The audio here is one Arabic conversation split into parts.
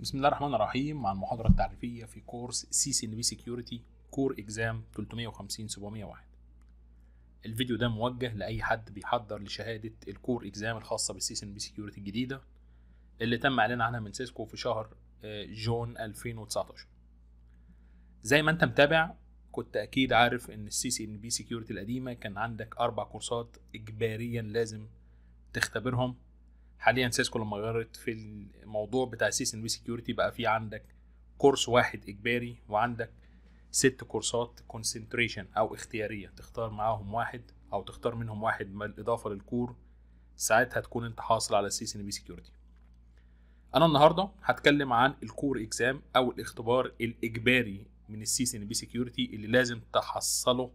بسم الله الرحمن الرحيم مع المحاضرة التعريفية في كورس سي سي ان بي سكيورتي كور اكزام 350 701 الفيديو ده موجه لأي حد بيحضر لشهادة الكور اكزام الخاصة بالسي سي ان بي سكيورتي الجديدة اللي تم إعلان عنها من سيسكو في شهر آه، جون 2019 زي ما أنت متابع كنت أكيد عارف إن السي سي ان بي سكيورتي القديمة كان عندك أربع كورسات إجباريا لازم تختبرهم حاليا سيسكو لما غيرت في الموضوع بتاع سي ان بي سكيورتي بقى في عندك كورس واحد اجباري وعندك ست كورسات كونسنتريشن او اختياريه تختار معاهم واحد او تختار منهم واحد بالاضافه للكور ساعتها تكون انت حاصل على سي ان بي سكيورتي انا النهارده هتكلم عن الكور اكزام او الاختبار الاجباري من السي ان بي سكيورتي اللي لازم تحصله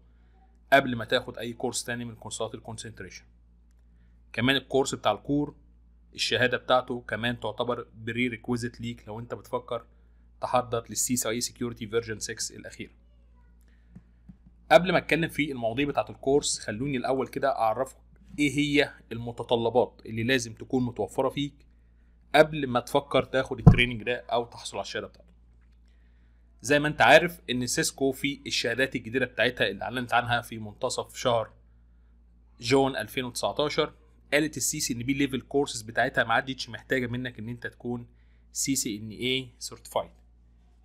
قبل ما تاخد اي كورس تاني من كورسات الكونسنتريشن كمان الكورس بتاع الكور الشهاده بتاعته كمان تعتبر بري ريكويزيت ليك لو انت بتفكر تحضر للسي سي اي سكيورتي فيرجن 6 الاخيره قبل ما اتكلم في المواضيع بتاعه الكورس خلوني الاول كده اعرفك ايه هي المتطلبات اللي لازم تكون متوفره فيك قبل ما تفكر تاخد التريننج ده او تحصل على الشهاده بتاعته زي ما انت عارف ان سيسكو في الشهادات الجديده بتاعتها اللي اعلنت عنها في منتصف شهر جون 2019 قالت السي سي ان بي ليفل كورسز بتاعتها ما عادتش محتاجه منك ان انت تكون سي سي ان اي سيرتيفايد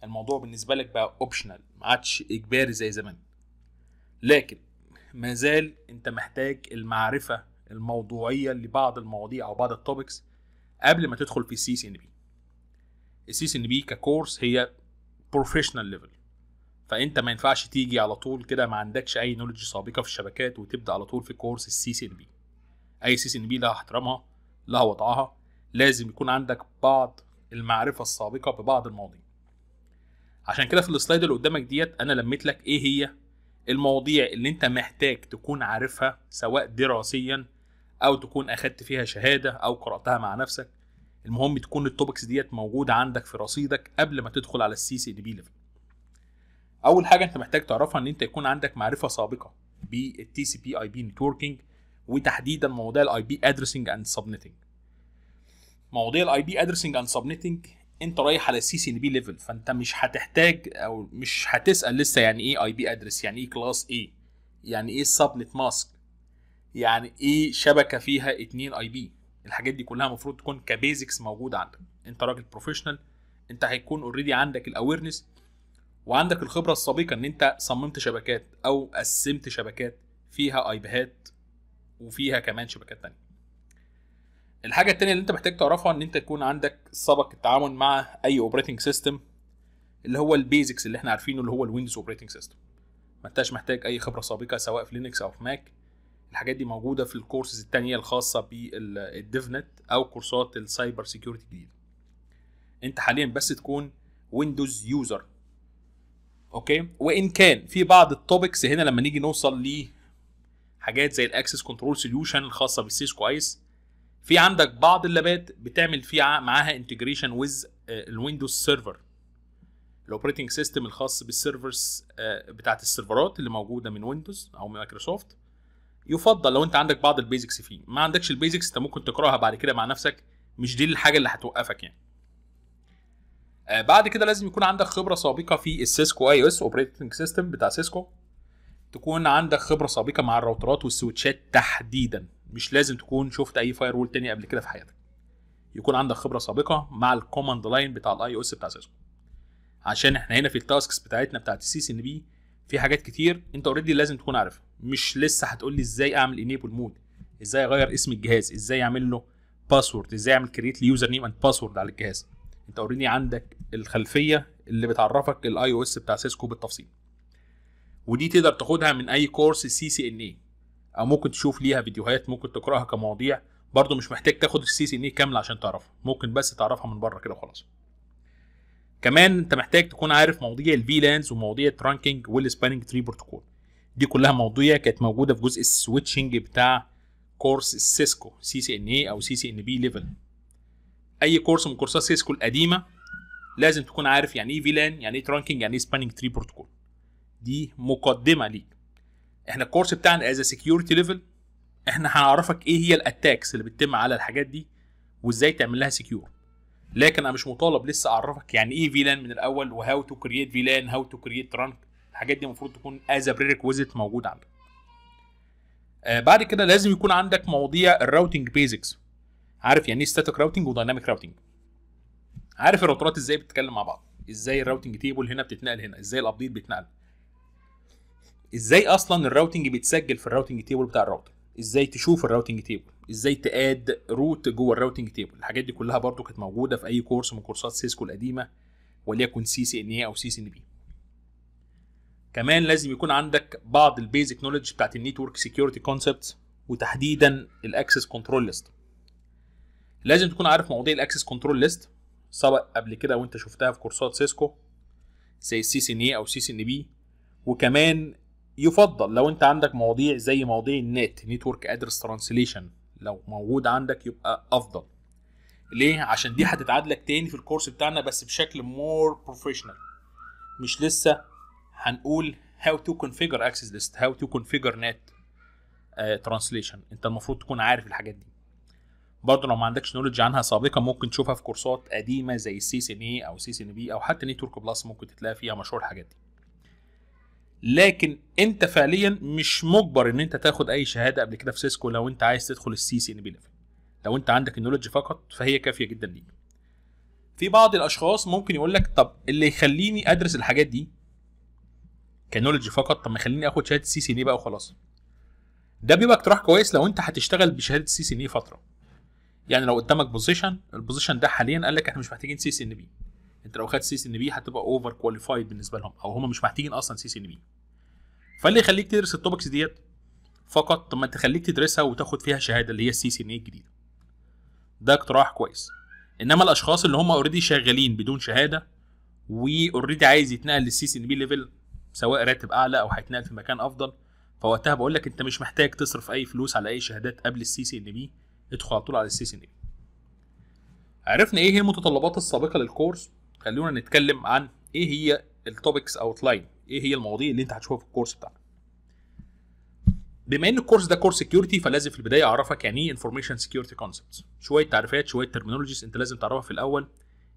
الموضوع بالنسبه لك بقى اوبشنال ما عادش اجباري زي زمان لكن ما زال انت محتاج المعرفه الموضوعيه لبعض المواضيع او بعض التوبكس قبل ما تدخل في السي سي ان بي السي سي ان بي ككورس هي بروفيشنال ليفل فانت ما ينفعش تيجي على طول كده ما عندكش اي نولج سابقه في الشبكات وتبدا على طول في كورس السي سي ان بي اي سي سي ان بي لها احترامها لها وضعها لازم يكون عندك بعض المعرفه السابقه ببعض المواضيع عشان كده في السلايد اللي قدامك ديت انا لميت لك ايه هي المواضيع اللي انت محتاج تكون عارفها سواء دراسيا او تكون اخدت فيها شهاده او قراتها مع نفسك المهم تكون التوبكس ديت موجوده عندك في رصيدك قبل ما تدخل على السي سي بي ليفل اول حاجه انت محتاج تعرفها ان انت يكون عندك معرفه سابقه بالتي سي بي اي بي نتوركينج وتحديدا مواضيع الاي بي ادرسنج اند سبنتنج مواضيع الاي بي ادرسنج اند سبنتنج انت رايح على السي سي ان بي ليفل فانت مش هتحتاج او مش هتسال لسه يعني ايه اي بي ادرس يعني ايه كلاس ايه يعني ايه سبنت ماسك يعني ايه شبكه فيها اتنين اي بي الحاجات دي كلها المفروض تكون كبيزكس موجوده عندك انت راجل بروفيشنال انت هيكون اوريدي عندك الاويرنس وعندك الخبره السابقه ان انت صممت شبكات او قسمت شبكات فيها اي بيهات وفيها كمان شبكات تانية الحاجة التانية اللي انت محتاج تعرفها ان انت يكون عندك سبق التعامل مع اي اوبريتنج سيستم اللي هو البيزكس اللي احنا عارفينه اللي هو الويندوز اوبريتنج سيستم ما انتش محتاج اي خبرة سابقة سواء في لينكس او في ماك الحاجات دي موجودة في الكورسز التانية الخاصة نت او كورسات السايبر سيكيورتي الجديدة انت حاليا بس تكون ويندوز يوزر اوكي وان كان في بعض التوبكس هنا لما نيجي نوصل حاجات زي الاكسس كنترول سوليوشن الخاصه بالسيسكو ايس في عندك بعض اللابات بتعمل فيها معاها انتجريشن آه، ويز الويندوز سيرفر الاوبريتنج سيستم الخاص بالسيرفرز آه، بتاعت السيرفرات اللي موجوده من ويندوز او من مايكروسوفت يفضل لو انت عندك بعض البيزكس فيه ما عندكش البيزكس انت ممكن تقراها بعد كده مع نفسك مش دي الحاجه اللي هتوقفك يعني آه، بعد كده لازم يكون عندك خبره سابقه في السيسكو اي او اس اوبريتنج سيستم بتاع سيسكو تكون عندك خبره سابقه مع الراوترات والسويتشات تحديدا مش لازم تكون شفت اي فاير وول تاني قبل كده في حياتك يكون عندك خبره سابقه مع الكوماند لاين بتاع الاي او اس بتاع سيسكو عشان احنا هنا في التاسكس بتاعتنا بتاعت السي سي ان بي في حاجات كتير انت اوريدي لازم تكون عارفها مش لسه هتقول لي ازاي اعمل انيبل مود ازاي اغير اسم الجهاز ازاي اعمل له باسورد ازاي اعمل كريت ليوزر نيم اند باسورد على الجهاز انت اوريدي عندك الخلفيه اللي بتعرفك الاي او اس بتاع سيسكو بالتفصيل ودي تقدر تاخدها من اي كورس سي سي ان اي او ممكن تشوف ليها فيديوهات ممكن تقراها كمواضيع برضو مش محتاج تاخد السي سي ان اي كامله عشان تعرفها ممكن بس تعرفها من بره كده وخلاص كمان انت محتاج تكون عارف مواضيع الفي لانز ومواضيع الترانكينج والسبانينج تري بروتوكول دي كلها مواضيع كانت موجوده في جزء السويتشنج بتاع كورس السيسكو سي سي ان اي او سي سي ان بي ليفل اي كورس من كورسات سيسكو القديمه لازم تكون عارف يعني ايه في لان يعني ايه ترانكينج يعني ايه سبانينج تري بروتوكول دي مقدمه ليك احنا الكورس بتاعنا از سكيورتي ليفل احنا هنعرفك ايه هي الاتاكس اللي بتتم على الحاجات دي وازاي تعمل لها سكيور لكن انا مش مطالب لسه اعرفك يعني ايه فيلان من الاول وهاو تو كرييت فيلان هاو تو كرييت رانك الحاجات دي المفروض تكون از بريكويزيت موجود عندك آه بعد كده لازم يكون عندك مواضيع الراوتنج بيزكس عارف يعني ايه ستاتيك راوتنج ودايناميك راوتنج عارف الراوترات ازاي بتتكلم مع بعض ازاي الراوتنج تيبل هنا بتتنقل هنا ازاي الابديت بيتنقل ازاي اصلا الراوتنج بيتسجل في الراوتنج تيبل بتاع الراوتر ازاي تشوف الراوتنج تيبل ازاي تاد روت جوه الراوتنج تيبل الحاجات دي كلها برضو كانت موجوده في اي كورس من كورسات سيسكو القديمه وليكن سي سي ان اي او سي سي ان بي كمان لازم يكون عندك بعض البيزك نولج بتاعت النيتورك سكيورتي كونسبت وتحديدا الاكسس كنترول ليست لازم تكون عارف مواضيع الاكسس كنترول ليست سبق قبل كده وانت شفتها في كورسات سيسكو زي السي سي ان اي او سي سي ان بي وكمان يفضل لو انت عندك مواضيع زي مواضيع النت نتورك ادرس ترانسليشن لو موجود عندك يبقى افضل ليه عشان دي هتتعادلك تاني في الكورس بتاعنا بس بشكل مور بروفيشنال مش لسه هنقول هاو تو كونفيجر اكسس ليست هاو تو كونفيجر نت ترانسليشن انت المفروض تكون عارف الحاجات دي برضه لو ما عندكش نولج عنها سابقا ممكن تشوفها في كورسات قديمه زي السي سي ان اي او سي سي ان بي او حتى نتورك بلس ممكن تلاقي فيها مشهور الحاجات دي لكن انت فعليا مش مجبر ان انت تاخد اي شهاده قبل كده في سيسكو لو انت عايز تدخل السي سي ان بي ليفل لو انت عندك النولج فقط فهي كافيه جدا ليك في بعض الاشخاص ممكن يقول لك طب اللي يخليني ادرس الحاجات دي كنولج فقط طب ما يخليني اخد شهاده سي سي ان بقى وخلاص ده بيبقى اقتراح كويس لو انت هتشتغل بشهاده سي سي ان فتره يعني لو قدامك بوزيشن البوزيشن ده حاليا قال لك احنا مش محتاجين سي سي ان بي انت لو خدت سي سي ان بي هتبقى اوفر كواليفايد بالنسبه لهم او هم مش محتاجين اصلا سي سي ان بي فاللي يخليك تدرس التوبكس ديت فقط طب ما تخليك تدرسها وتاخد فيها شهاده اللي هي السي سي ان اي الجديده ده اقتراح كويس انما الاشخاص اللي هم اوريدي شغالين بدون شهاده واوريدي عايز يتنقل للسي سي ان بي ليفل سواء راتب اعلى او هيتنقل في مكان افضل فوقتها بقول لك انت مش محتاج تصرف اي فلوس على اي شهادات قبل السي سي ان بي ادخل على طول على السي سي ان بي عرفنا ايه هي المتطلبات السابقه للكورس خلونا نتكلم عن ايه هي التوبكس اوت لاين ايه هي المواضيع اللي انت هتشوفها في الكورس بتاعك بما ان الكورس ده كورس سكيورتي فلازم في البدايه اعرفك يعني ايه انفورميشن سكيورتي كونسبتس شويه تعريفات شويه ترمينولوجيز انت لازم تعرفها في الاول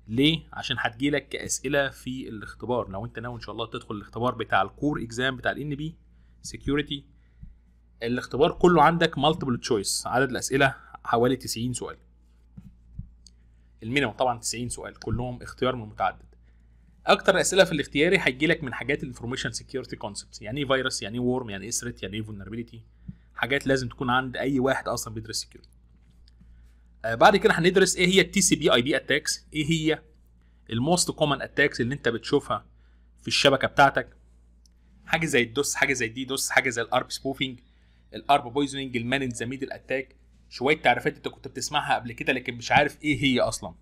ليه عشان هتجيلك كاسئله في الاختبار لو انت ناوي ان شاء الله تدخل الاختبار بتاع الكور اكزام بتاع الان بي سكيورتي الاختبار كله عندك مالتيبل تشويس عدد الاسئله حوالي 90 سؤال المينيمم طبعا 90 سؤال كلهم اختيار من متعدد اكتر الاسئله في الاختياري هيجي لك من حاجات الانفورميشن سكيورتي كونسبتس يعني ايه فيروس يعني ايه وورم يعني ايه ثريت يعني ايه فولنربيليتي حاجات لازم تكون عند اي واحد اصلا بيدرس سكيورتي آه بعد كده هندرس ايه هي التي سي بي اي بي اتاكس ايه هي الموست كومن اتاكس اللي انت بتشوفها في الشبكه بتاعتك حاجه زي الدوس حاجه زي الدي دوس حاجه زي الارب سبوفينج الارب بويزنينج المان ان ذا ميدل اتاك شويه تعريفات انت كنت بتسمعها قبل كده لكن مش عارف ايه هي اصلا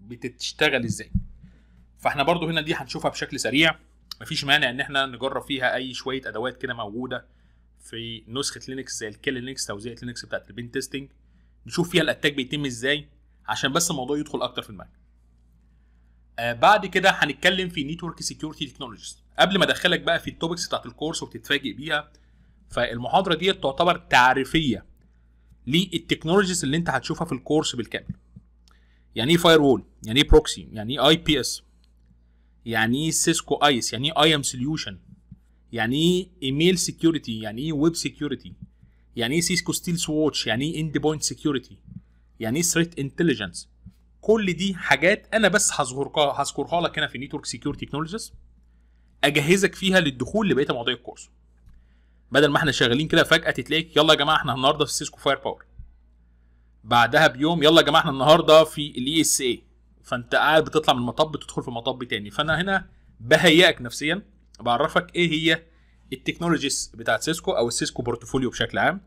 بتشتغل ازاي فاحنا برضو هنا دي هنشوفها بشكل سريع مفيش مانع ان احنا نجرب فيها اي شويه ادوات كده موجوده في نسخه لينكس زي الكل لينكس توزيع لينكس بتاعت البين تيستنج نشوف فيها الاتاك بيتم ازاي عشان بس الموضوع يدخل اكتر في دماغك آه بعد كده هنتكلم في نيتورك سيكيورتي تكنولوجيز قبل ما ادخلك بقى في التوبكس بتاعت الكورس وتتفاجئ بيها فالمحاضره دي تعتبر تعريفيه للتكنولوجيز اللي انت هتشوفها في الكورس بالكامل يعني ايه فاير وول يعني ايه بروكسي يعني ايه اي بي اس يعني ايه سيسكو ايس يعني ايه اي ام سوليوشن يعني ايه ايميل سكيورتي يعني ايه ويب سكيورتي يعني ايه سيسكو ستيل سواتش يعني ايه اند بوينت سكيورتي يعني ايه ثريت انتليجنس كل دي حاجات انا بس هذكرها هذكرها لك هنا في نيتورك سكيورتي تكنولوجيز اجهزك فيها للدخول لبقيه مواضيع الكورس بدل ما احنا شغالين كده فجاه تتلاقيك يلا يا جماعه احنا النهارده في سيسكو فاير باور بعدها بيوم يلا يا جماعه احنا النهارده في الاي اس e اي فانت قاعد بتطلع من مطب تدخل في مطب تاني فانا هنا بهيئك نفسيا بعرفك ايه هي التكنولوجيز بتاعت سيسكو او السيسكو بورتفوليو بشكل عام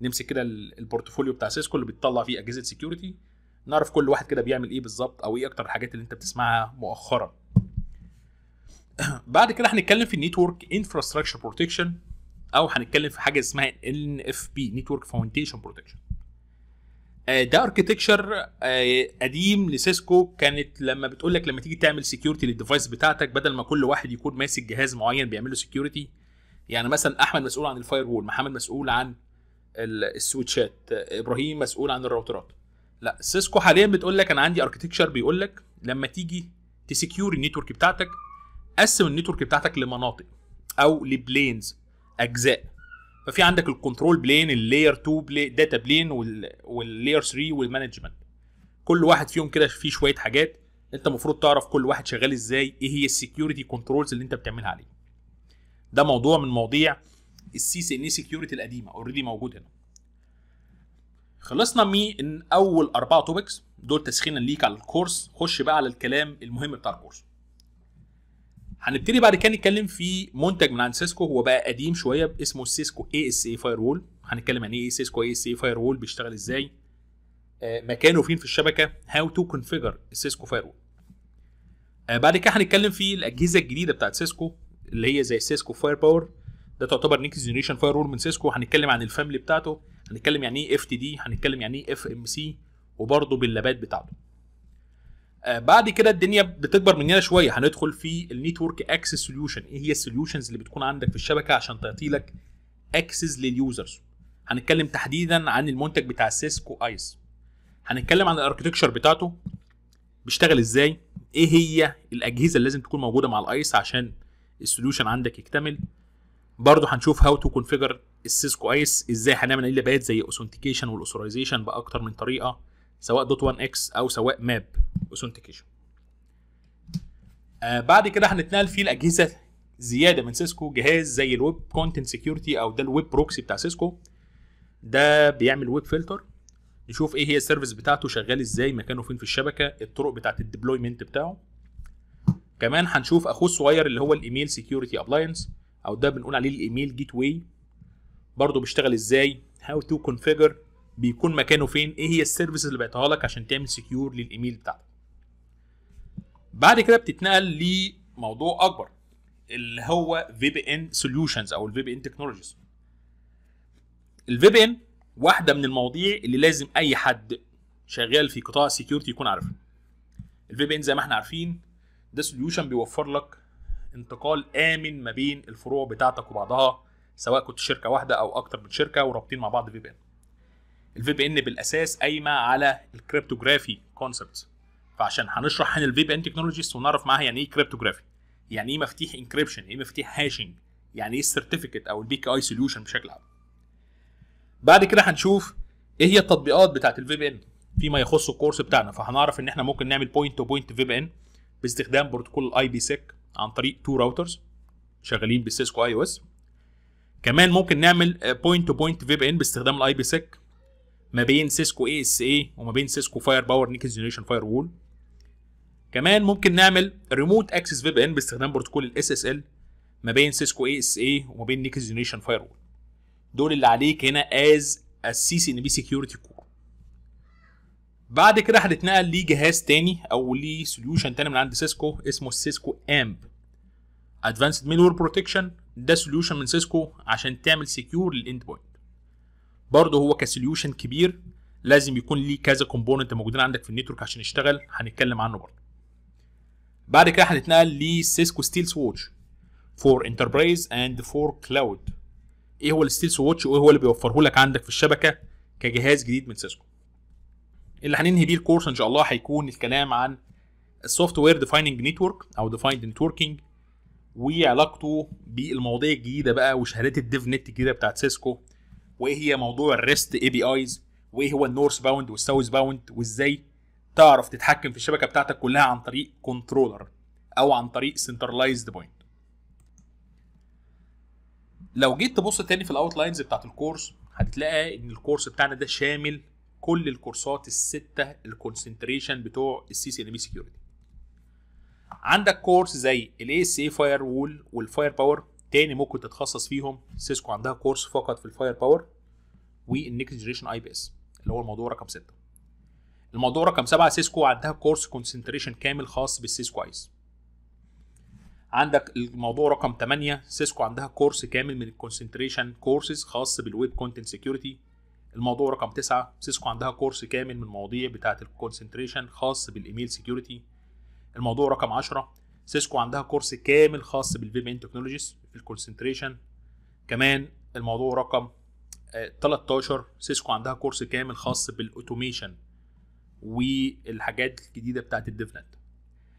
نمسك كده البورتفوليو بتاع سيسكو اللي بتطلع فيه اجهزه سكيورتي نعرف كل واحد كده بيعمل ايه بالظبط او ايه اكتر الحاجات اللي انت بتسمعها مؤخرا بعد كده هنتكلم في النيتورك انفراستراكشر بروتكشن او هنتكلم في حاجه اسمها ان اف بي نتورك فاونديشن بروتكشن ده اركتكشر آه، قديم لسيسكو كانت لما بتقول لك لما تيجي تعمل سكيورتي للديفايس بتاعتك بدل ما كل واحد يكون ماسك جهاز معين بيعمل له سكيورتي يعني مثلا احمد مسؤول عن الفاير وول محمد مسؤول عن السويتشات آه، ابراهيم مسؤول عن الراوترات لا سيسكو حاليا بتقول لك انا عندي اركتكشر بيقول لك لما تيجي تسكيور النيتورك بتاعتك قسم النيتورك بتاعتك لمناطق او لبلينز اجزاء ففي عندك الكنترول بلين اللاير 2 بلي داتا بلين واللاير 3 والمانجمنت كل واحد فيهم كده فيه شويه حاجات انت المفروض تعرف كل واحد شغال ازاي ايه هي السكيورتي كنترولز اللي انت بتعملها عليه ده موضوع من مواضيع السي سي ان سكيورتي إيه القديمه اوريدي موجود هنا خلصنا من اول اربعه توبكس دول تسخينا ليك على الكورس خش بقى على الكلام المهم بتاع الكورس هنبتدي بعد كده نتكلم في منتج من عند سيسكو هو بقى قديم شويه اسمه سيسكو اي اس اي فاير وول هنتكلم عن ايه سيسكو اي اس اي فاير وول بيشتغل ازاي آه، مكانه فين في الشبكه هاو تو كونفيجر السيسكو فاير وول بعد كده هنتكلم في الاجهزه الجديده بتاعت سيسكو اللي هي زي سيسكو فاير باور ده تعتبر نيكس جنريشن فاير وول من سيسكو هنتكلم عن الفاملي بتاعته هنتكلم يعني ايه اف تي دي هنتكلم يعني ايه اف ام سي وبرضه باللابات بتاعته آه، بعد كده الدنيا بتكبر مننا شويه هندخل في النيتورك اكسس سوليوشن ايه هي السوليوشنز اللي بتكون عندك في الشبكه عشان تعطي لك اكسس لليوزرز هنتكلم تحديدا عن المنتج بتاع سيسكو ايس هنتكلم عن الاركتكشر بتاعته بيشتغل ازاي ايه هي الاجهزه اللي لازم تكون موجوده مع الايس عشان السوليوشن عندك يكتمل برضه هنشوف هاو تو كونفيجر السيسكو ايس ازاي هنعمل الا بيات زي اوثنتيكيشن والاثورايزيشن باكتر من طريقه سواء دوت 1 اكس او سواء ماب الاوثنتيكيشن آه، بعد كده هنتنقل فيه الاجهزه زياده من سيسكو جهاز زي الويب كونتنت سكيورتي او ده الويب بروكسي بتاع سيسكو ده بيعمل ويب فلتر نشوف ايه هي السيرفيس بتاعته شغال ازاي مكانه فين في الشبكه الطرق بتاعه الديبلويمنت بتاعه كمان هنشوف اخوه الصغير اللي هو الايميل سكيورتي ابلاينس او ده بنقول عليه الايميل جيت واي برضه بيشتغل ازاي هاو تو كونفيجر بيكون مكانه فين ايه هي السيرفيس اللي بعتها لك عشان تعمل سكيور للايميل بتاعتك بعد كده بتتنقل لموضوع اكبر اللي هو في بي ان سوليوشنز او الفي بي ان تكنولوجيز الفي بي ان واحده من المواضيع اللي لازم اي حد شغال في قطاع السكيورتي يكون عارفها الفي بي ان زي ما احنا عارفين ده سوليوشن بيوفر لك انتقال امن ما بين الفروع بتاعتك وبعضها سواء كنت شركه واحده او اكتر من شركه ورابطين مع بعض في بي ان الفي بي ان بالاساس قايمه على الكريبتوغرافي كونسبت فعشان هنشرح هنا الفي بي ان تكنولوجيز ونعرف معاها يعني ايه كريبتوجرافي يعني ايه مفاتيح انكريبشن يعني ايه مفاتيح هاشنج يعني ايه السيرتيفيكت او البي كي اي سوليوشن بشكل عام بعد كده هنشوف ايه هي التطبيقات بتاعت الفي بي ان فيما يخص الكورس بتاعنا فهنعرف ان احنا ممكن نعمل بوينت تو بوينت في بي ان باستخدام بروتوكول الاي بي سيك عن طريق تو راوترز شغالين بالسيسكو اي او اس كمان ممكن نعمل بوينت تو بوينت في بي ان باستخدام الاي بي سيك ما بين سيسكو اي اس اي وما بين سيسكو فاير باور نيكل جنريشن فاير وول كمان ممكن نعمل ريموت اكسس في بي ان باستخدام بروتوكول الاس اس ال ما بين سيسكو اي اس اي وما بين نيكس جنريشن فاير وول دول اللي عليك هنا از السي سي ان بي سكيورتي كور بعد كده هنتنقل لجهاز تاني او ليه سوليوشن تاني من عند سيسكو اسمه سيسكو امب ادفانسد ميلور بروتكشن ده سوليوشن من سيسكو عشان تعمل سكيور للاند بوينت برضه هو كسوليوشن كبير لازم يكون ليه كذا كومبوننت موجودين عندك في النتورك عشان يشتغل هنتكلم عنه برضه بعد كده هنتنقل لسيسكو ستيل سويتش فور انتربرايز اند فور كلاود ايه هو الستيل سويتش وايه هو اللي بيوفره لك عندك في الشبكه كجهاز جديد من سيسكو اللي هننهي بيه الكورس ان شاء الله هيكون الكلام عن السوفت وير ديفايننج نتورك او ديفايند نتوركينج وعلاقته بالمواضيع الجديده بقى وشهادات الديف نت الجديده بتاعت سيسكو وايه هي موضوع الريست اي بي ايز وايه هو النورث باوند والساوث باوند وازاي تعرف تتحكم في الشبكه بتاعتك كلها عن طريق كنترولر او عن طريق سنترلايزد بوينت لو جيت تبص تاني في الاوت لاينز بتاعت الكورس هتلاقي ان الكورس بتاعنا ده شامل كل الكورسات السته الكونسنتريشن بتوع السي سي ان بي سكيورتي عندك كورس زي الاي سي فاير وول والفاير باور تاني ممكن تتخصص فيهم سيسكو عندها كورس فقط في الفاير باور والنيكست جنريشن اي بي اس اللي هو الموضوع رقم سته الموضوع رقم سبعة سيسكو عندها كورس كونسنتريشن كامل خاص بالسيسكو ايس عندك الموضوع رقم 8 سيسكو عندها كورس كامل من الكونسنتريشن كورسز خاص بالويب كونتنت سكيورتي الموضوع رقم 9 سيسكو عندها كورس كامل من المواضيع بتاعه الكونسنتريشن خاص بالايميل سكيورتي الموضوع رقم 10 سيسكو عندها كورس كامل خاص بالفي بي ان تكنولوجيز في الكونسنتريشن كمان الموضوع رقم 13 آه، سيسكو عندها كورس كامل خاص بالاوتوميشن والحاجات الجديده بتاعت الديف نت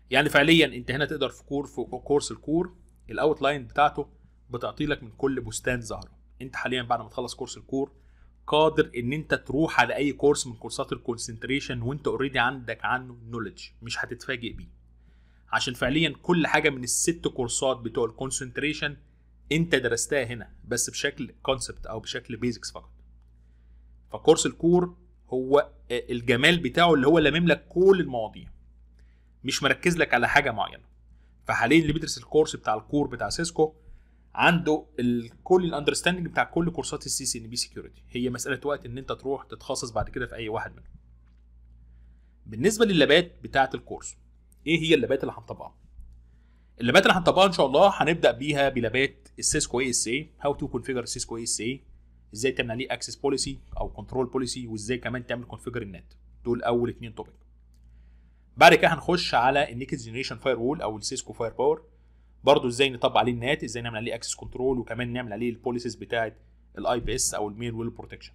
يعني فعليا انت هنا تقدر في كور في كورس الكور الاوت لاين بتاعته بتعطي لك من كل بستان زهره انت حاليا بعد ما تخلص كورس الكور قادر ان انت تروح على اي كورس من كورسات الكونسنتريشن وانت اوريدي عندك عنه نولج مش هتتفاجئ بيه عشان فعليا كل حاجه من الست كورسات بتوع الكونسنتريشن انت درستها هنا بس بشكل كونسبت او بشكل بيزكس فقط فكورس الكور هو آه، الجمال بتاعه اللي هو لامم لك كل المواضيع مش مركز لك على حاجه معينه فحاليا اللي بيدرس الكورس بتاع الكور بتاع سيسكو عنده كل الاندرستاندنج بتاع كل كورسات السي سي ان بي سكيورتي هي مساله وقت ان انت تروح تتخصص بعد كده في اي واحد منهم بالنسبه لللابات بتاعه الكورس ايه هي اللابات اللي هنطبقها اللابات اللي هنطبقها ان شاء الله هنبدا بيها بلابات السيسكو اي اس اي هاو تو كونفيجر سيسكو اي اس اي ازاي تعمل عليه اكسس بوليسي او كنترول بوليسي وازاي كمان تعمل كونفيجر النت دول اول اتنين توبيك بعد كده هنخش على النيكست جنريشن فاير وول او السيسكو فاير باور برضه ازاي نطبق عليه النات ازاي نعمل عليه اكسس كنترول وكمان نعمل عليه البوليسيز بتاعه الاي بي اس او الميل ويل بروتكشن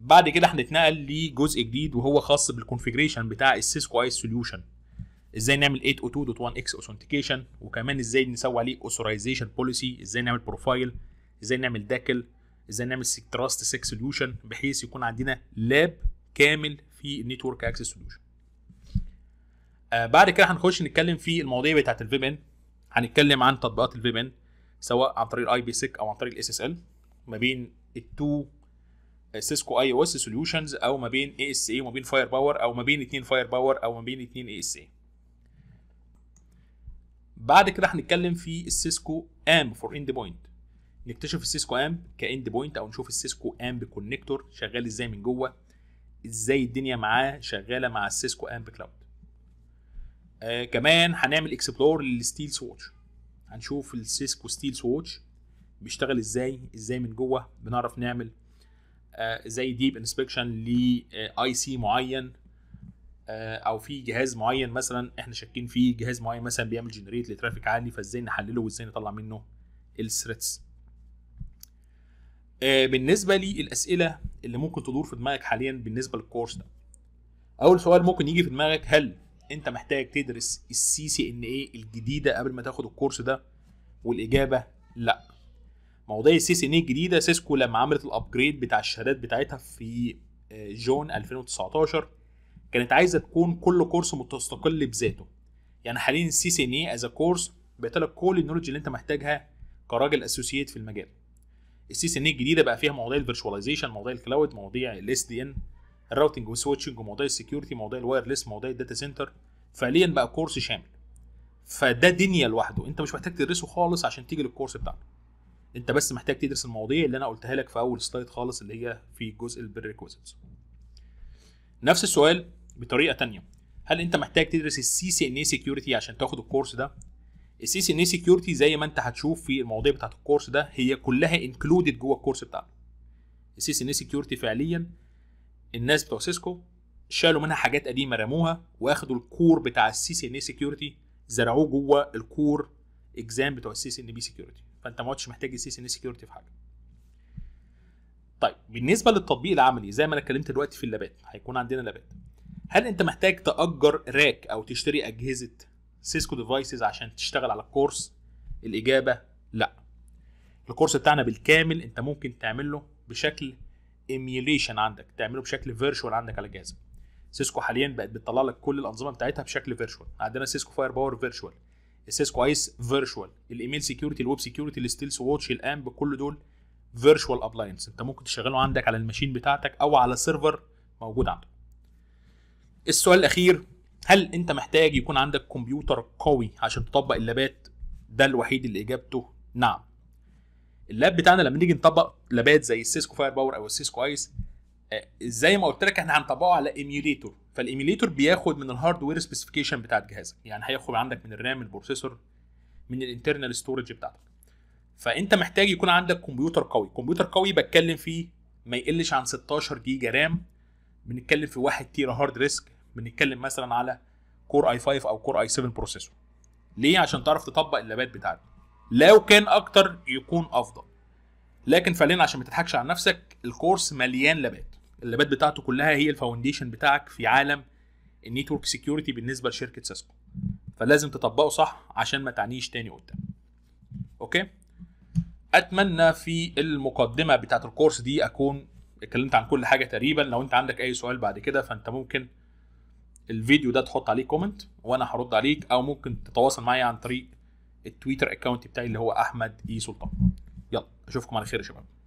بعد كده هنتنقل لجزء جديد وهو خاص بالكونفيجريشن بتاع السيسكو اي سوليوشن ازاي نعمل 802.1x اوثنتيكيشن وكمان ازاي نسوي عليه اوثورايزيشن بوليسي ازاي نعمل بروفايل ازاي نعمل داكل ازاي نعمل تراست سيك سوليوشن بحيث يكون عندنا لاب كامل في النيتورك اكسس سوليوشن بعد كده هنخش نتكلم في المواضيع بتاعت الفي هنتكلم عن تطبيقات الفي سواء عن طريق الاي بي سيك او عن طريق الاس اس ال ما بين التو سيسكو اي او اس سوليوشنز او ما بين اي اس اي وما بين فاير باور او ما بين اتنين فاير باور او ما بين اتنين اي اس اي بعد كده هنتكلم في السيسكو ام فور اند بوينت نكتشف السيسكو امب كاند بوينت او نشوف السيسكو امب كونكتور شغال ازاي من جوه ازاي الدنيا معاه شغاله مع السيسكو امب كلاود آه كمان هنعمل اكسبلور للستيل سواتش هنشوف السيسكو ستيل سواتش بيشتغل ازاي ازاي من جوه بنعرف نعمل آه زي ديب انسبكشن لاي سي معين آه او في جهاز معين مثلا احنا شاكين فيه جهاز معين مثلا بيعمل جنريت لترافيك عالي فازاي نحلله وازاي نطلع منه الثريتس آه، بالنسبه للاسئله اللي ممكن تدور في دماغك حاليا بالنسبه للكورس ده اول سؤال ممكن يجي في دماغك هل انت محتاج تدرس السي سي ان ايه الجديده قبل ما تاخد الكورس ده والاجابه لا مواضيع السي سي ان ايه الجديده سيسكو لما عملت الابجريد بتاع الشهادات بتاعتها في آه، جون 2019 كانت عايزه تكون كل كورس مستقل بذاته يعني حاليا السي سي ان ايه از كورس بيعطيلك كل النولج اللي انت محتاجها كراجل اسوسييت في المجال السي سي ان اي الجديده بقى فيها مواضيع الفيرشواليزيشن مواضيع الكلاود مواضيع الاس دي ان الراوتنج والسويتشنج ومواضيع السكيورتي مواضيع الوايرلس مواضيع الداتا سنتر فعليا بقى كورس شامل فده دنيا لوحده انت مش محتاج تدرسه خالص عشان تيجي للكورس بتاعنا انت بس محتاج تدرس المواضيع اللي انا قلتها لك في اول سلايد خالص اللي هي في جزء البريكوزيتس نفس السؤال بطريقه تانية هل انت محتاج تدرس السي سي ان اي سكيورتي عشان تاخد الكورس ده السي سي ان اي سكيورتي زي ما انت هتشوف في المواضيع بتاعت الكورس ده هي كلها انكلودد جوه الكورس بتاعنا السي سي ان اي سكيورتي فعليا الناس بتوع سيسكو شالوا منها حاجات قديمه رموها واخدوا الكور بتاع السي سي ان اي سكيورتي زرعوه جوه الكور اكزام بتوع السي سي ان بي سكيورتي فانت ما عدتش محتاج السي سي ان سكيورتي في حاجه طيب بالنسبه للتطبيق العملي زي ما انا اتكلمت دلوقتي في اللابات هيكون عندنا لابات هل انت محتاج تاجر راك او تشتري اجهزه سيسكو ديفايسز عشان تشتغل على الكورس الاجابه لا الكورس بتاعنا بالكامل انت ممكن تعمله بشكل ايميوليشن عندك تعمله بشكل فيرتشوال عندك على جهازك سيسكو حاليا بقت بتطلع لك كل الانظمه بتاعتها بشكل فيرتشوال عندنا سيسكو فاير باور فيرتشوال السيسكو ايس فيرتشوال الايميل سيكيورتي الويب سيكيورتي الستيلس ووتش الامب كل دول فيرتشوال ابلاينس انت ممكن تشغله عندك على الماشين بتاعتك او على سيرفر موجود عندك السؤال الاخير هل انت محتاج يكون عندك كمبيوتر قوي عشان تطبق اللابات ده الوحيد اللي اجابته نعم اللاب بتاعنا لما نيجي نطبق لابات زي السيسكو فاير باور او السيسكو ايس آه، زي ما قلت لك احنا هنطبقه على ايميوليتور فالايميوليتور بياخد من الهاردوير سبيسيفيكيشن بتاعت جهازك يعني هياخد عندك من الرام البروسيسور من الانترنال ستورج بتاعتك فانت محتاج يكون عندك كمبيوتر قوي كمبيوتر قوي بتكلم فيه ما يقلش عن 16 جيجا رام بنتكلم في 1 تيرا هارد ريسك بنتكلم مثلا على كور اي 5 او كور اي 7 بروسيسور ليه عشان تعرف تطبق اللابات بتاعتك لو كان اكتر يكون افضل لكن فعليا عشان ما تضحكش على نفسك الكورس مليان لابات اللابات بتاعته كلها هي الفاونديشن بتاعك في عالم النيتورك سيكيورتي بالنسبه لشركه سيسكو فلازم تطبقه صح عشان ما تعنيش تاني قدام اوكي اتمنى في المقدمه بتاعه الكورس دي اكون اتكلمت عن كل حاجه تقريبا لو انت عندك اي سؤال بعد كده فانت ممكن الفيديو ده تحط عليه كومنت وانا هرد عليك او ممكن تتواصل معايا عن طريق التويتر اكونت بتاعي اللي هو احمد اي سلطان يلا اشوفكم على خير يا شباب